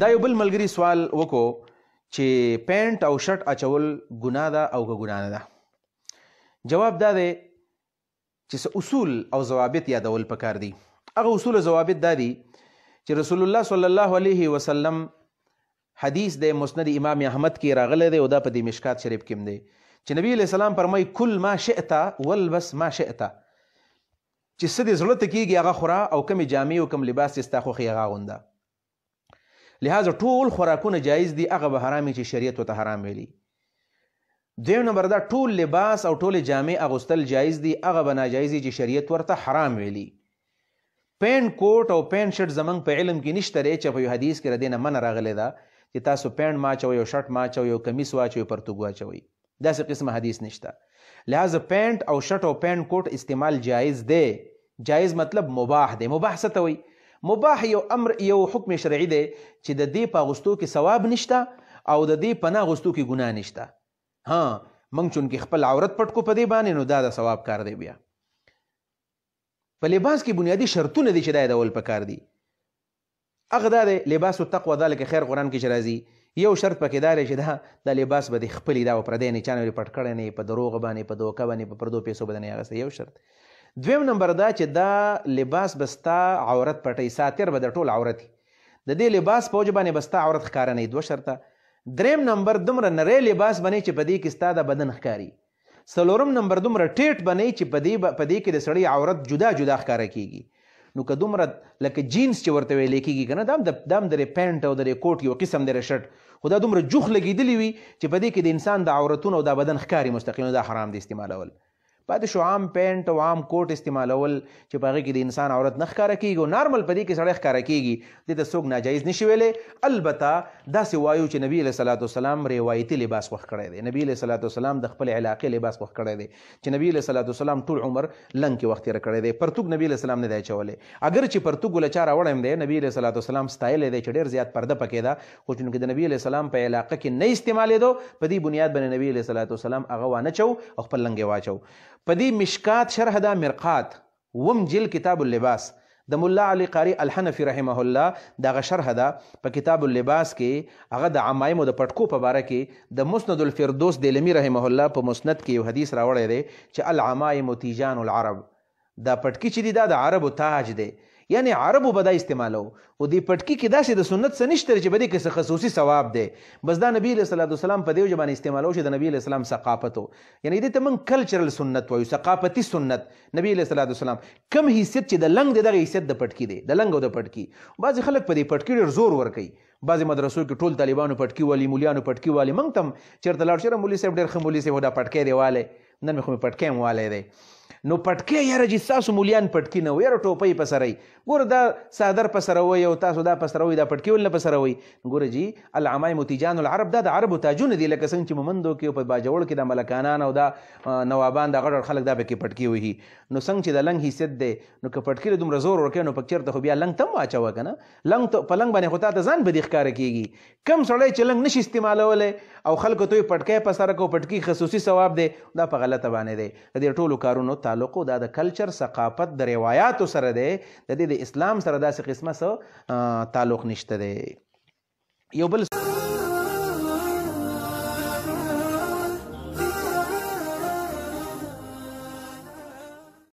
دا یو بل ملګری سوال وکړو چې پینټ او شرټ اچول ګناه ده او ګناه نه ده جواب دا دی چې اصول او ضوابط یادول پکار دي هغه اصول او ضوابط دا دي چې رسول الله صلی الله علیه وسلم حدیث د مسند امام احمد کې راغله دی او دا په دې مشکات شریف کې دی چې نبی علیہ السلام فرمای کل ما شئتا ولبس ما شئتا چې څه دې زړه ته کیږي هغه خورا او کمی جامې او کم لباس ستا خو خي هغه غونده لهذا ټول خوراکونه جایز دي هغه به حرامي چې شریعت ته حرام ویلي دویم نمبر دا ټول لباس او ټول جامې اغوستل جایز دي هغه به ناجایز چې شریعت ورته حرام ویلي پین کوټ او پین شرټ زمنګ په علم کې نشته رې چې په حدیث کې ردینه من راغلی دا چې تاسو پین ما چوي او شرټ ما چوي او کمیس واچوي پرتګ واچوي داسې قسم حدیث نشته لہذا پینټ او شرټ او پین کوټ استعمال جایز دی جایز مطلب مباح دی مباح څه ته وایي مباح یو امر یو حکم شرعي دی چې د دې په غوستو کې ثواب نشته او د دې په نه غوستو کې ګناه نشته ها موږ چون کې خپل عورت پټ کو په دې باندې نو دا د ثواب کار دی بیا په لباس کې بنیادی شرطونه دي چې دا د اول په کار دی هغه دا دی لباس التقوى ذلک خیر قران کې شرازي یو شرط پکې دا چې دا د لباس به د خپل دا پردې نه چانه پټ کړي نه په دروغ باندې په دوکه باندې په پردو پیسو باندې هغه یو شرط دویم نمبر دا چې دا لباس بستا عورت پټي ساتر به د ټول عورت د دې لباس په وجبانې بستا عورت ښکار نه دوه شرطه دریم نمبر دومره نری لباس بنې چې په دې کې ستا د بدن ښکاری سلورم نمبر دومره ټیټ بنې چې په دې په دې کې د سړی عورت جدا جدا ښکار کیږي نو که دومره لکه جینز چې ورته ویل کیږي کنه دام د دام درې پینټ او درې کوټ یو قسم درې شرټ خو دا دومره جوخ لګیدلی وي چې په دې کې د انسان د عورتونو او د بدن ښکاری مستقیمه دا حرام دي استعمالول بعد شو عام پینټ او عام کوټ استعمالول چې په هغه کې د انسان عورت نه ښکاره کیږي او نارمل په دې کې سړی ښکاره کیږي د ته څوک ناجایز نشي ویلې البته داسې وایو چې نبی له صلوات والسلام روایتي لباس وخ کړی دی نبی له صلوات والسلام د خپل علاقې لباس وخ کړی دی چې نبی له صلوات والسلام ټول عمر لنګ کې وخت تیر کړی دی پرتګ نبی له سلام نه دی چولې اگر چې پرتګ له چار اورم دی نبی له صلوات والسلام سټایل دی چې ډیر زیات پرده پکې دا خو چې د نبی له سلام په علاقه کې نه استعمالېدو په دې بنیاد باندې نبی له صلوات والسلام هغه وانه چو او خپل لنګ واچو په دې مشکات شرح دا مرقات وم جل کتاب اللباس د مولا علی قاری الحنفی رحمه الله دغه شرح ده په کتاب اللباس کې هغه د عمایم او د پټکو په باره کې د مسند الفردوس دیلمی رحمه الله په مسند کې یو حدیث راوړی دی چې العمایم تیجان العرب دا پټکی چې دی دا د عربو تاج دی یعنی عربو به دا استعمالو او دی پټکی کې داسې د سنت څخه نشته چې بده کې خصوصي ثواب دی بس دا نبی صلی الله علیه وسلم په دې ژبه استعمالو شي د نبی اسلام ثقافتو یعنی دې ته من کلچرل سنت وایو ثقافتي سنت نبی صلی الله علیه وسلم کم حیثیت چې د لنګ دغه حیثیت د پټکی دی د لنګ او د پټکی بعضی خلک په دې پټکی ډیر زور ور کوي بعضی مدرسو کې ټول طالبانو پټکی والی مولیانو پټکی والی منګ تم چیرته لاړ شره مولوی صاحب ډېر ښه مولوی صاحب دا پټکی دی واله نن مې خو مې پټکی واله دی نو پټکی یاره چې تاسو مولیان پټکی نه و یاره ټوپۍ په سره ګوره دا صادر په سره وي او تاسو دا په سره وي دا پټکی ول نه په سره وي ګوره جی العمای متجان العرب دا د عربو تاجونه دي لکه څنګه چې مومندو کې په باجوړ کې د ملکانان او دا نوابان د غړ خلک دا پکې پټکی وي نو څنګه چې د لنګ حیثیت دی نو که پټکی له دومره زور ورکې نو پکچر ته خو بیا لنګ تم واچوه کنه لنګ ته په لنګ باندې خو تا ته ځان بدی ښکار کیږي کم سړی چې لنګ نشي استعمالولای او خلکو ته پټکی په سره کو پټکی خصوصي ثواب دی دا په غلطه باندې دی د ټولو کارونو تعلق دا د کلچر ثقافت د روایتو سره دی د دې د اسلام سره داسې قسمه سره تعلق نشته دی یو بل